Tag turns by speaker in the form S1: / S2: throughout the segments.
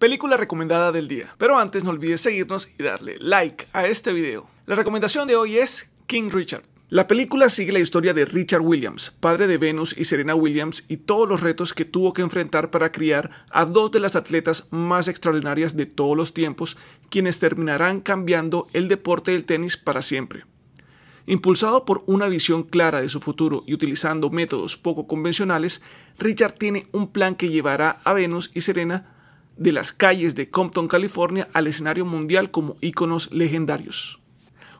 S1: Película recomendada del día. Pero antes no olvides seguirnos y darle like a este video. La recomendación de hoy es King Richard. La película sigue la historia de Richard Williams, padre de Venus y Serena Williams, y todos los retos que tuvo que enfrentar para criar a dos de las atletas más extraordinarias de todos los tiempos, quienes terminarán cambiando el deporte del tenis para siempre. Impulsado por una visión clara de su futuro y utilizando métodos poco convencionales, Richard tiene un plan que llevará a Venus y Serena de las calles de Compton, California, al escenario mundial como íconos legendarios.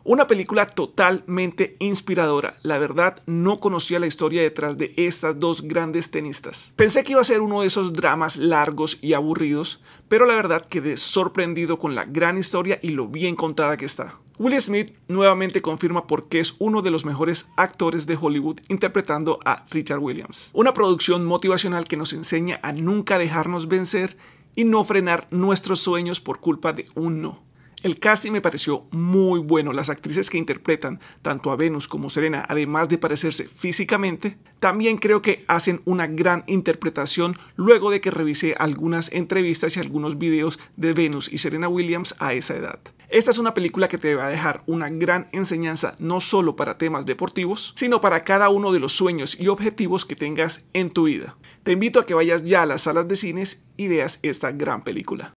S1: Una película totalmente inspiradora. La verdad, no conocía la historia detrás de estas dos grandes tenistas. Pensé que iba a ser uno de esos dramas largos y aburridos, pero la verdad quedé sorprendido con la gran historia y lo bien contada que está. Will Smith nuevamente confirma por qué es uno de los mejores actores de Hollywood interpretando a Richard Williams. Una producción motivacional que nos enseña a nunca dejarnos vencer y no frenar nuestros sueños por culpa de un no. El casting me pareció muy bueno. Las actrices que interpretan tanto a Venus como Serena, además de parecerse físicamente, también creo que hacen una gran interpretación luego de que revisé algunas entrevistas y algunos videos de Venus y Serena Williams a esa edad. Esta es una película que te va a dejar una gran enseñanza no solo para temas deportivos, sino para cada uno de los sueños y objetivos que tengas en tu vida. Te invito a que vayas ya a las salas de cines y veas esta gran película.